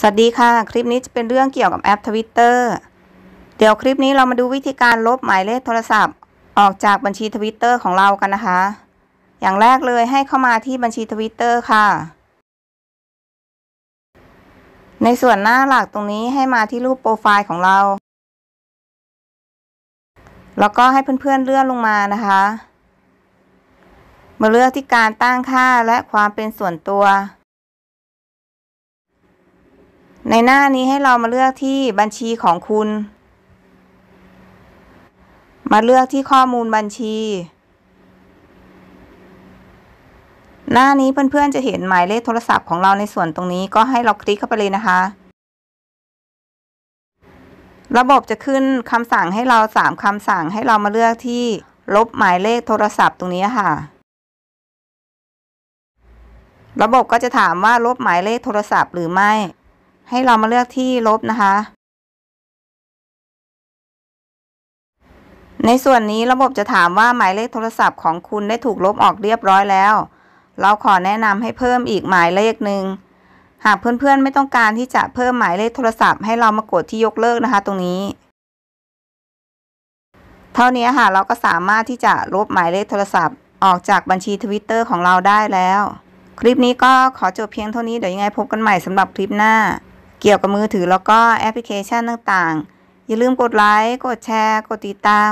สวัสดีค่ะ คลิปนี้จะเป็นเรื่องเกี่ยวกับแอปทวิตเตอร์เดี๋ยวคลิปนี้เรามาดูวิธีการลบหมายเลขโทรศัพท์ออกจากบัญชีทวิตเตอร์ของเรากันนะคะ อย่างแรกเลยให้เข้ามาที่บัญชีทวิตเตอร์ค่ะ ในส่วนหน้าหลัก ตรงนี้ให้มาที่รูปโปรไฟล์ของเรา แล้วก็ให้เพื่อนๆเลื่อนลงมานะคะ มาเลือกที่การตั้งค่าและความเป็นส่วนตัวในหน้านี้ให้เรามาเลือกที่บัญชีของคุณ มาเลือกที่ข้อมูลบัญชี หน้านี้เพื่อนๆจะเห็นหมายเลขโทรศัพท์ของเราในส่วนตรงนี้ ก็ให้เราคลิกเข้าไปเลยนะคะ ระบบจะขึ้นคำสั่งให้เราสามคำสั่งให้เรามาเลือกที่ลบหมายเลขโทรศัพท์ตรงนี้ค่ะ ระบบก็จะถามว่าลบหมายเลขโทรศัพท์หรือไม่ให้เรามาเลือกที่ลบนะคะ ในส่วนนี้ระบบจะถามว่า หมายเลขโทรศัพท์ของคุณได้ถูกลบออกเรียบร้อยแล้ว เราขอแนะนำให้เพิ่มอีกหมายเลขหนึ่ง หากเพื่อนๆไม่ต้องการที่จะเพิ่ม หมายเลขโทรศัพท์ให้เรามากดที่ยกเลิกนะคะตรงนี้ เท่านี้ค่ะเราก็สามารถที่จะลบหมายเลขโทรศัพท์ออกจากบัญชีทวิตเตอร์ของเราได้แล้ว คลิปนี้ก็ขอจบเพียงเท่านี้เดี๋ยวยังไงพบกันใหม่สำหรับคลิปหน้าเกี่ยวกับมือถือแล้วก็แอปพลิเคชันต่างๆ อย่าลืมกดไลค์ กดแชร์ กดติดตาม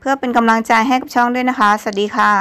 เพื่อเป็นกำลังใจให้กับช่องด้วยนะคะ สวัสดีค่ะ